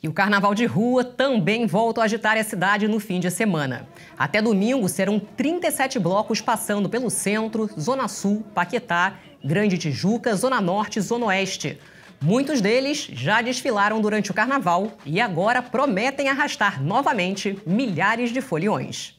E o carnaval de rua também volta a agitar a cidade no fim de semana. Até domingo serão 37 blocos passando pelo centro, Zona Sul, Paquetá, Grande Tijuca, Zona Norte e Zona Oeste. Muitos deles já desfilaram durante o carnaval e agora prometem arrastar novamente milhares de foliões.